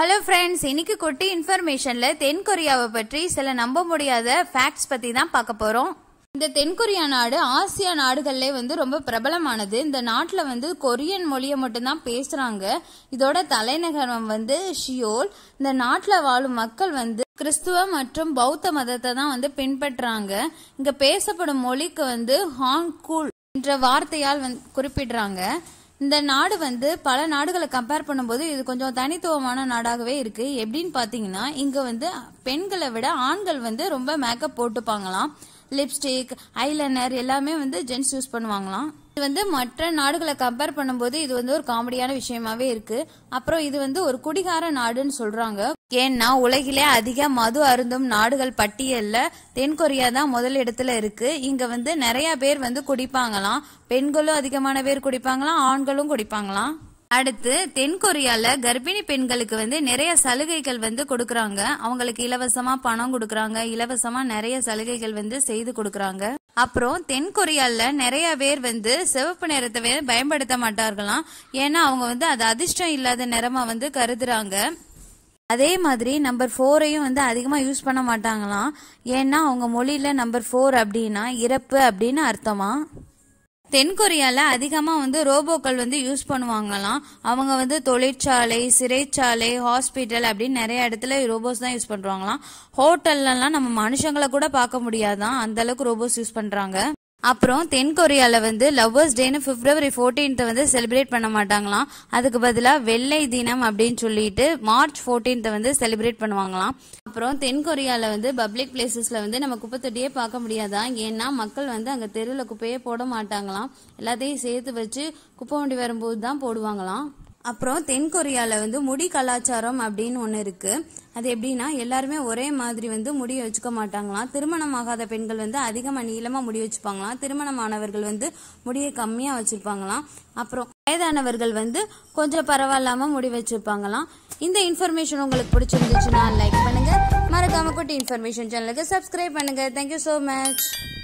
hello friends இன்னைக்கு குட்டி இன்ஃபர்மேஷனில் தென்கொரியாவை பற்றி சில நம்ப முடியாத ஃபேக்ட்ஸ் பற்றி தான் பார்க்க போகிறோம் இந்த தென்கொரியா நாடு ஆசியா நாடுகள்லே வந்து ரொம்ப பிரபலமானது இந்த நாட்டில் வந்து கொரியன் மொழியை மட்டும்தான் பேசுகிறாங்க இதோட தலைநகரம் வந்து ஷியோல் இந்த நாட்டில் வாழும் மக்கள் வந்து கிறிஸ்துவ மற்றும் பௌத்த மதத்தை தான் வந்து பின்பற்றுறாங்க இங்கே பேசப்படும் மொழிக்கு வந்து ஹாங்கூல் என்ற வார்த்தையால் வந்து குறிப்பிடுறாங்க இந்த நாடு வந்து பல நாடுகளை கம்பேர் பண்ணும்போது இது கொஞ்சம் தனித்துவமான நாடாகவே இருக்கு எப்படின்னு பாத்தீங்கன்னா இங்க வந்து பெண்களை விட ஆண்கள் வந்து ரொம்ப மேக்கப் போட்டுப்பாங்களாம் லிப்ஸ்டிக் ஐலைனர் எல்லாமே வந்து ஜென்ஸ் யூஸ் பண்ணுவாங்களாம் இது வந்து மற்ற நாடுகளை கம்பேர் பண்ணும்போது இது வந்து ஒரு காமெடியான விஷயமாவே இருக்கு அப்புறம் இது வந்து ஒரு குடிகார நாடுன்னு சொல்றாங்க ஏன்னா உலகிலே அதிக மது அருந்தும் நாடுகள் பட்டியல்ல தென்கொரியா தான் முதல் இடத்துல இருக்கு இங்க வந்து நிறைய பேர் வந்து குடிப்பாங்களாம் பெண்களும் அதிகமான பேர் குடிப்பாங்களாம் ஆண்களும் குடிப்பாங்களாம் அடுத்து தென்கொரியால கர்ப்பிணி பெண்களுக்கு வந்து நிறைய சலுகைகள் வந்து கொடுக்கறாங்க அவங்களுக்கு இலவசமா பணம் கொடுக்கறாங்க இலவசமா நிறைய சலுகைகள் வந்து செய்து கொடுக்கறாங்க அப்புறம் தென்கொரியால நிறைய பேர் வந்து சிவப்பு நிறத்தை பயன்படுத்த மாட்டார்களாம் ஏன்னா அவங்க வந்து அது அதிர்ஷ்டம் இல்லாத நிறமா வந்து கருதுறாங்க அதே மாதிரி நம்பர் ஃபோரையும் வந்து அதிகமாக யூஸ் பண்ண மாட்டாங்களாம் ஏன்னா அவங்க மொழியில் நம்பர் ஃபோர் அப்படின்னா இறப்பு அப்படின்னு அர்த்தமா தென்கொரியாவில் அதிகமாக வந்து ரோபோக்கள் வந்து யூஸ் பண்ணுவாங்களாம் அவங்க வந்து தொழிற்சாலை சிறைச்சாலை ஹாஸ்பிட்டல் அப்படின்னு நிறைய இடத்துல ரோபோஸ் தான் யூஸ் பண்றாங்களாம் ஹோட்டல்லாம் நம்ம மனுஷங்களை கூட பார்க்க முடியாதான் அந்த அளவுக்கு ரோபோஸ் யூஸ் பண்ணுறாங்க அப்புறம் தென்கொரியாவில் வந்து லவ்வர்ஸ் டேன்னு பிப்ரவரி போர்டீன்த் வந்து செலிப்ரேட் பண்ண மாட்டாங்களாம் அதுக்கு பதிலாக வெள்ளை தினம் அப்படின்னு சொல்லிட்டு மார்ச் ஃபோர்டீன்த்தை வந்து செலிப்ரேட் பண்ணுவாங்களாம் அப்புறம் தென் கொரியாவில் வந்து பப்ளிக் பிளேசஸ்ல வந்து நம்ம குப்பை தொட்டியே பார்க்க முடியாதான் ஏன்னா மக்கள் வந்து அங்கே தெருவில் குப்பையே போட மாட்டாங்களாம் எல்லாத்தையும் சேர்த்து வச்சு குப்பை வண்டி வரும்போது தான் போடுவாங்களாம் அப்புறம் தென்கொரியாவில் வந்து முடி கலாச்சாரம் அப்படின்னு ஒன்று இருக்குது அது எப்படின்னா எல்லாருமே ஒரே மாதிரி வந்து முடி வச்சுக்க மாட்டாங்களாம் திருமணம் ஆகாத பெண்கள் வந்து அதிகமாக நீளமாக முடி வச்சுப்பாங்களாம் திருமணமானவர்கள் வந்து முடியை கம்மியாக வச்சுருப்பாங்களாம் அப்புறம் வயதானவர்கள் வந்து கொஞ்சம் பரவாயில்லாமல் முடி வச்சுருப்பாங்களாம் இந்த இன்ஃபர்மேஷன் உங்களுக்கு பிடிச்சிருந்துச்சுன்னா லைக் பண்ணுங்கள் மறக்காம குட்டி இன்ஃபர்மேஷன் சேனலுக்கு சப்ஸ்கிரைப் பண்ணுங்கள் தேங்க்யூ ஸோ மச்